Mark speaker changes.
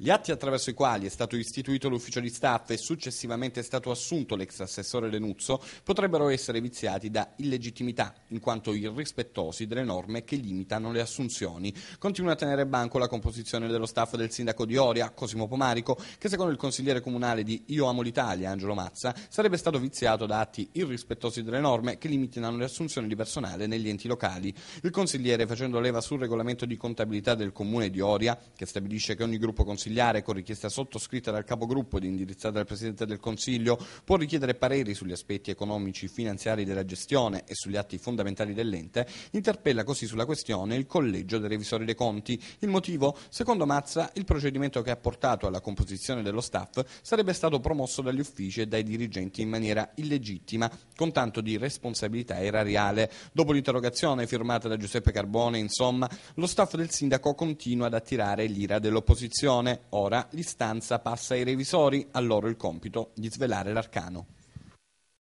Speaker 1: Gli atti attraverso i quali è stato istituito l'ufficio di staff e successivamente è stato assunto l'ex assessore Lenuzzo potrebbero essere viziati da illegittimità, in quanto irrispettosi delle norme che limitano le assunzioni. Continua a tenere banco la composizione dello staff del sindaco di Oria, Cosimo Pomarico, che secondo il consigliere comunale di Io Amo l'Italia, Angelo Mazza, sarebbe stato viziato da atti irrispettosi delle norme che limitano le assunzioni di personale negli enti locali. Il consigliere, facendo leva sul regolamento di contabilità del comune di Oria, che stabilisce che ogni gruppo consigliere consigliare con richiesta sottoscritta dal capogruppo ed indirizzata dal Presidente del Consiglio, può richiedere pareri sugli aspetti economici e finanziari della gestione e sugli atti fondamentali dell'ente, interpella così sulla questione il Collegio dei Revisori dei Conti. Il motivo? Secondo Mazza, il procedimento che ha portato alla composizione dello staff sarebbe stato promosso dagli uffici e dai dirigenti in maniera illegittima, con tanto di responsabilità erariale. Dopo l'interrogazione firmata da Giuseppe Carbone, insomma, lo staff del sindaco continua ad attirare l'ira dell'opposizione. Ora l'istanza passa ai revisori, a loro il compito di svelare l'arcano.